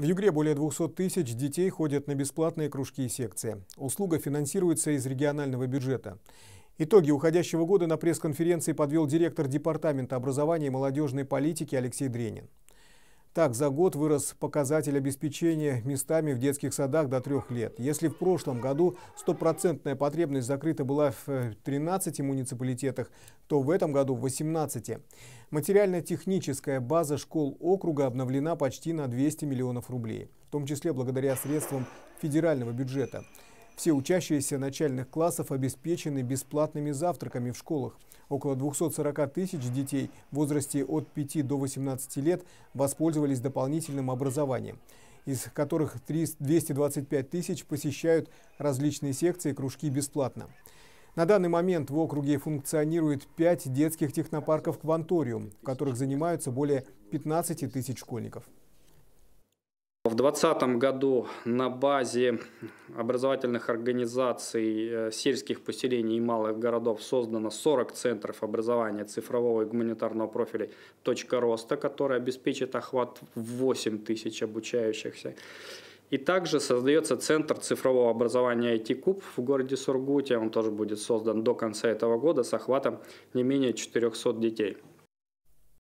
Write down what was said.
В Югре более 200 тысяч детей ходят на бесплатные кружки и секции. Услуга финансируется из регионального бюджета. Итоги уходящего года на пресс-конференции подвел директор Департамента образования и молодежной политики Алексей Дренин. Так, за год вырос показатель обеспечения местами в детских садах до трех лет. Если в прошлом году стопроцентная потребность закрыта была в 13 э, муниципалитетах, то в этом году в 18. Материально-техническая база школ округа обновлена почти на 200 миллионов рублей, в том числе благодаря средствам федерального бюджета. Все учащиеся начальных классов обеспечены бесплатными завтраками в школах. Около 240 тысяч детей в возрасте от 5 до 18 лет воспользовались дополнительным образованием, из которых 225 тысяч посещают различные секции и кружки бесплатно. На данный момент в округе функционирует 5 детских технопарков «Кванториум», в которых занимаются более 15 тысяч школьников. В 2020 году на базе образовательных организаций э, сельских поселений и малых городов создано 40 центров образования цифрового и гуманитарного профиля «Точка роста», который обеспечит охват в 8 тысяч обучающихся. И также создается Центр цифрового образования IT-Куб в городе Сургуте. Он тоже будет создан до конца этого года с охватом не менее 400 детей.